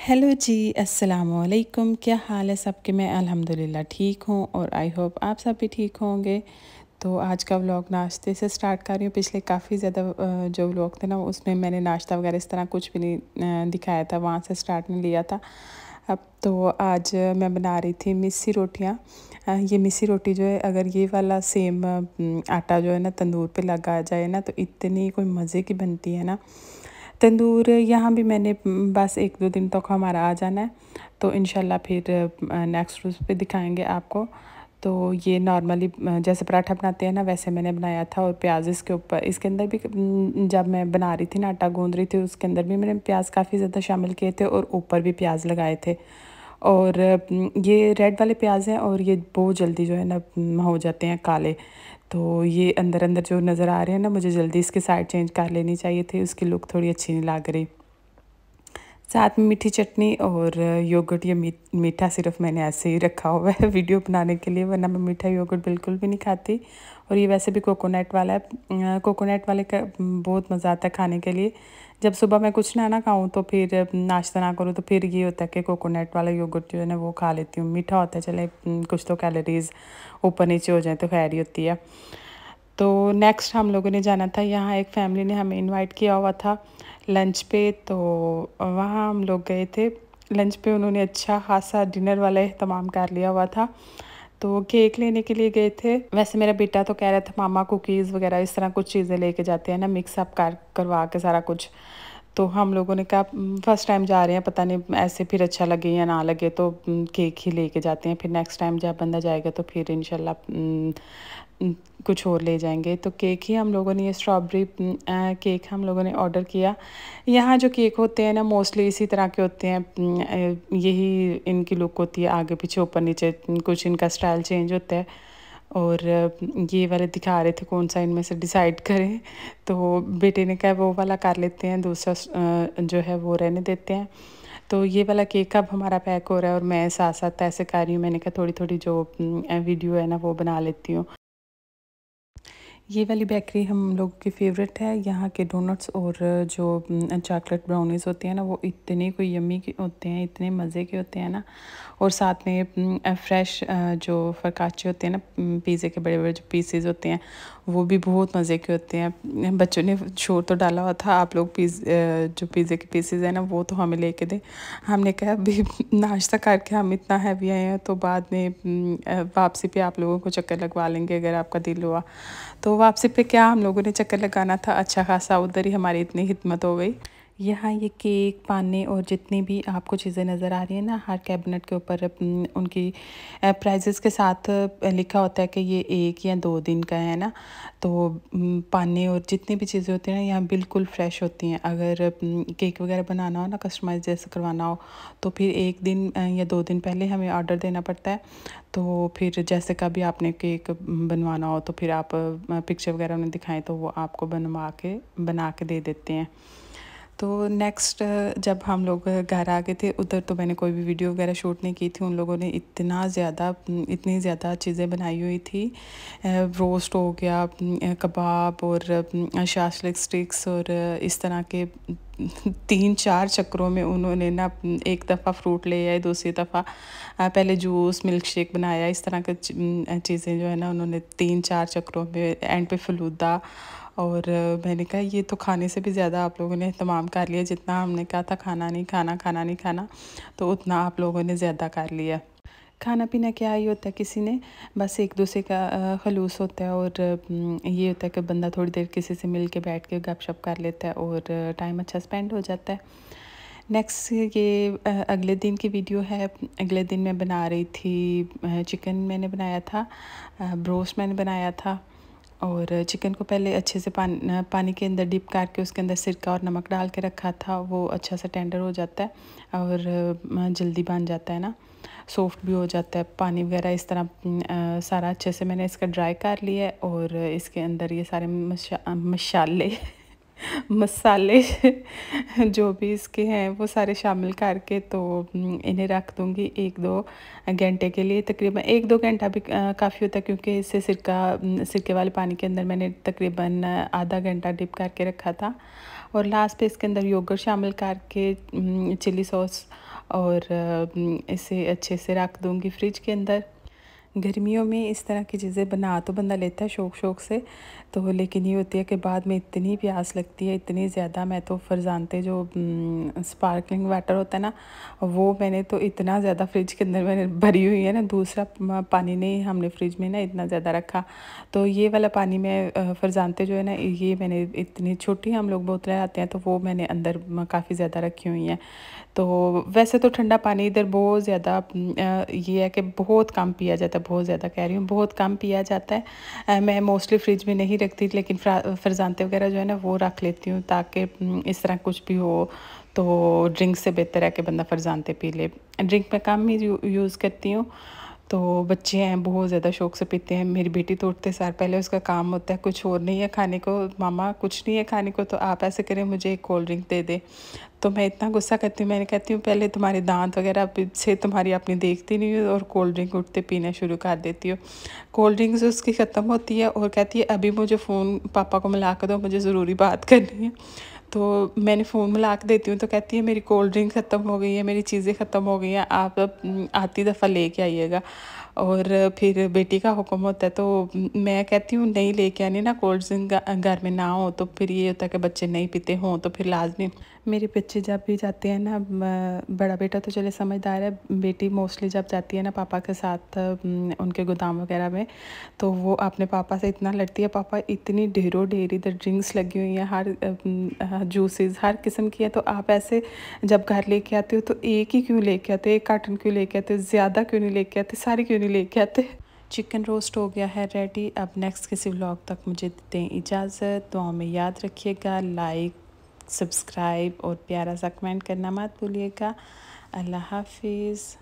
hello जी अस्सलाम वालेकुम क्या हाल है सबके मैं अल्हम्दुलिल्लाह ठीक हूँ और आई होप आप सब भी ठीक होंगे तो आज का व्लॉग नाश्ते से स्टार्ट कर रही हूँ पिछले काफ़ी ज़्यादा जो व्लॉग थे ना उसमें मैंने नाश्ता वगैरह इस तरह कुछ भी नहीं दिखाया था वहाँ से स्टार्ट नहीं लिया था अब तो आज मैं बना रही थी मिस्सी रोटियाँ ये मिस्सी रोटी जो है अगर ये वाला सेम आटा जो है ना तंदूर पे लगा जाए ना तो इतनी कोई मज़े की बनती है ना तंदूर यहाँ भी मैंने बस एक दो दिन तक तो हमारा आ जाना है तो इन फिर नेक्स्ट रोज़ पे दिखाएंगे आपको तो ये नॉर्मली जैसे पराठा बनाते हैं ना वैसे मैंने बनाया था और प्याज इसके ऊपर इसके अंदर भी जब मैं बना रही थी ना आटा गूँध रही थी उसके अंदर भी मैंने प्याज काफ़ी ज़्यादा शामिल किए थे और ऊपर भी प्याज लगाए थे और ये रेड वाले प्याज हैं और ये बहुत जल्दी जो है ना हो जाते हैं काले तो ये अंदर अंदर जो नज़र आ रहे हैं ना मुझे जल्दी इसके साइड चेंज कर लेनी चाहिए थी उसकी लुक थोड़ी अच्छी नहीं लग रही साथ में मीठी चटनी और योगर्ट या मी, मीठा सिर्फ मैंने ऐसे ही रखा हुआ है वीडियो बनाने के लिए वरना मैं मीठा योगर्ट बिल्कुल भी नहीं खाती और ये वैसे भी कोकोनट वाला है कोकोनट वाले का बहुत मज़ा आता है खाने के लिए जब सुबह मैं कुछ ना ना खाऊँ तो फिर नाश्ता ना करूँ तो फिर ये होता है कि कोकोनट वाला योगर्ट जो है ना वो खा लेती हूँ मीठा होता है चले कुछ तो कैलोरीज ऊपर नीचे हो जाए तो खैर ही होती है तो नेक्स्ट हम लोगों ने जाना था यहाँ एक फैमिली ने हमें इनवाइट किया हुआ था लंच पे तो वहाँ हम लोग गए थे लंच पे उन्होंने अच्छा खासा डिनर वाला तमाम कर लिया हुआ था तो केक लेने के लिए गए थे वैसे मेरा बेटा तो कह रहा था मामा कुकीज़ वगैरह इस तरह कुछ चीज़ें लेके जाते हैं ना मिक्सअप कर करवा के सारा कुछ तो हम लोगों ने कहा फर्स्ट टाइम जा रहे हैं पता नहीं ऐसे फिर अच्छा लगे या ना लगे तो केक ही लेके जाते हैं फिर नेक्स्ट टाइम जब बंदा जाएगा तो फिर इनशाला कुछ और ले जाएंगे तो केक ही हम लोगों ने ये स्ट्रॉबेरी केक हम लोगों ने ऑर्डर किया यहाँ जो केक होते हैं ना मोस्टली इसी तरह के होते हैं यही इनकी लुक होती है आगे पीछे ऊपर नीचे कुछ इनका स्टाइल चेंज होता है और ये वाले दिखा रहे थे कौन सा इनमें से डिसाइड करें तो बेटे ने कहा वो वाला कर लेते हैं दूसरा जो है वो रहने देते हैं तो ये वाला केक अब हमारा पैक हो रहा है और मैं साथ साथ ऐसे कर रही हूँ मैंने कहा थोड़ी थोड़ी जो वीडियो है ना वो बना लेती हूँ ये वाली बेकरी हम लोग की फेवरेट है यहाँ के डोनट्स और जो चॉकलेट ब्राउनीज़ होती हैं ना वो इतने कोई यमी के होते हैं इतने मज़े के होते हैं ना और साथ में फ्रेश जो फरकाचे होते हैं ना पिज़्ज़े के बड़े बड़े जो पीसेज होते हैं वो भी बहुत मज़े के होते हैं बच्चों ने शोर तो डाला हुआ था आप लोग पीज जो पिज़्ज़े के पीसेज हैं ना वो तो हमें ले कर दें हमने कहा अभी नाश्ता करके हम इतना हैवी आए हैं तो बाद में वापसी पर आप लोगों को चक्कर लगवा लेंगे अगर आपका दिल हुआ तो वापसी पे क्या हम लोगों ने चक्कर लगाना था अच्छा खासा उधर ही हमारी इतनी हिम्मत हो गई यहाँ ये केक पाने और जितनी भी आपको चीज़ें नज़र आ रही है ना हर कैबिनेट के ऊपर उनकी प्राइजेस के साथ लिखा होता है कि ये एक या दो दिन का है ना तो पाने और जितनी भी चीज़ें होती हैं ना यहाँ बिल्कुल फ्रेश होती हैं अगर केक वगैरह बनाना हो ना कस्टमाइज जैसे करवाना हो तो फिर एक दिन या दो दिन पहले हमें ऑर्डर देना पड़ता है तो फिर जैसे का भी आपने केक बनवाना हो तो फिर आप पिक्चर वगैरह उन्हें दिखाएँ तो वो आपको बनवा के बना के दे देते हैं तो नेक्स्ट जब हम लोग घर आ गए थे उधर तो मैंने कोई भी वीडियो वगैरह शूट नहीं की थी उन लोगों ने इतना ज़्यादा इतनी ज़्यादा चीज़ें बनाई हुई थी रोस्ट हो गया कबाब और शाशलिक स्टिक्स और इस तरह के तीन चार चक्रों में उन्होंने ना एक दफ़ा फ्रूट ले आए दूसरी दफ़ा पहले जूस मिल्क शेक बनाया इस तरह की चीज़ें जो है ना उन्होंने तीन चार चक्रों में एंड पे फलूदा और मैंने कहा ये तो खाने से भी ज़्यादा आप लोगों ने तमाम कर लिया जितना हमने कहा था खाना नहीं खाना खाना नहीं खाना तो उतना आप लोगों ने ज़्यादा कर लिया खाना पीना क्या ही होता है किसी ने बस एक दूसरे का खलूस होता है और ये होता है कि बंदा थोड़ी देर किसी से मिल के बैठ के गपशप कर लेता है और टाइम अच्छा स्पेंड हो जाता है नेक्स्ट ये अगले दिन की वीडियो है अगले दिन मैं बना रही थी चिकन मैंने बनाया था ब्रोस्ट मैंने बनाया था और चिकन को पहले अच्छे से पान पानी के अंदर डिप करके उसके अंदर सिरका और नमक डाल के रखा था वो अच्छा सा टेंडर हो जाता है और जल्दी बन जाता है ना सॉफ्ट भी हो जाता है पानी वगैरह इस तरह आ, सारा अच्छे से मैंने इसका ड्राई कर लिया है और इसके अंदर ये सारे मशा मशाले मसाले जो भी इसके हैं वो सारे शामिल करके तो इन्हें रख दूँगी एक दो घंटे के लिए तकरीबन एक दो घंटा भी काफ़ी होता है क्योंकि इससे सिरका सिरके वाले पानी के अंदर मैंने तकरीबन आधा घंटा डिप करके रखा था और लास्ट पे इसके अंदर योगर्ट शामिल करके चिली सॉस और इसे अच्छे से रख दूँगी फ्रिज के अंदर गर्मियों में इस तरह की चीज़ें बना तो बंदा लेता है शौक शौक से तो लेकिन ये होती है कि बाद में इतनी प्यास लगती है इतनी ज़्यादा मैं तो फरजानते जो स्पार्कलिंग वाटर होता है ना वो मैंने तो इतना ज़्यादा फ्रिज के अंदर मैंने भरी हुई है ना दूसरा पानी नहीं हमने फ्रिज में ना इतना ज़्यादा रखा तो ये वाला पानी मैं फरजानते जो है ना ये मैंने इतनी छोटी हम लोग बोतलें आते हैं तो वो मैंने अंदर काफ़ी ज़्यादा रखी हुई हैं तो वैसे तो ठंडा पानी इधर बहुत ज़्यादा ये है कि बहुत कम पिया जाता है बहुत ज़्यादा कह रही हूँ बहुत कम पिया जाता है मैं मोस्टली फ्रिज में नहीं रखती लेकिन फरजानते वगैरह जो है ना वो रख लेती हूँ ताकि इस तरह कुछ भी हो तो ड्रिंक से बेहतर है कि बंदा फरजानते पी ले ड्रिंक में कम ही यूज़ करती हूँ तो बच्चे हैं बहुत ज़्यादा शौक से पीते हैं मेरी बेटी तो उठते सार पहले उसका काम होता है कुछ और नहीं है खाने को मामा कुछ नहीं है खाने को तो आप ऐसे करें मुझे एक कोल्ड ड्रिंक दे दे तो मैं इतना गुस्सा करती हूँ मैंने कहती हूँ पहले तुम्हारे दांत वगैरह से तुम्हारी अपनी देखती नहीं और कोल्ड ड्रिंक उठते पीना शुरू कर देती हूँ कोल्ड ड्रिंक्स उसकी ख़त्म होती है और कहती है अभी मुझे फ़ोन पापा को मिला कर दो मुझे ज़रूरी बात करनी है तो मैंने फ़ोन मिला के देती हूँ तो कहती है मेरी कोल्ड ड्रिंक ख़त्म हो गई है मेरी चीज़ें ख़त्म हो गई हैं आप आती दफ़ा ले के आइएगा और फिर बेटी का हुक्म होता है तो मैं कहती हूँ नहीं लेके आनी ना कोल्ड ड्रिंक घर में ना हो तो फिर ये होता है कि बच्चे नहीं पीते हों तो फिर लाजमी मेरे बच्चे जब भी जाते हैं ना बड़ा बेटा तो चले समझदार है बेटी मोस्टली जब जाती है ना पापा के साथ उनके गोदाम वगैरह में तो वो अपने पापा से इतना लड़ती है पापा इतनी ढेरों ढेरी इधर ड्रिंक्स लगी हुई हैं हर जूसेस हर किस्म की है तो आप ऐसे जब घर लेके आते हो तो एक ही क्यों लेके आते एक कार्टन क्यों लेके आते हो ज़्यादा क्यों नहीं लेके आते सारी क्यों नहीं लेके आते चिकन रोस्ट हो गया है रेडी अब नेक्स्ट किसी व्लॉग तक मुझे दें इजाज़त तो हमें याद रखिएगा लाइक सब्सक्राइब और प्यारा सा कमेंट करना मत भूलिएगा अल्लाह हाफिज़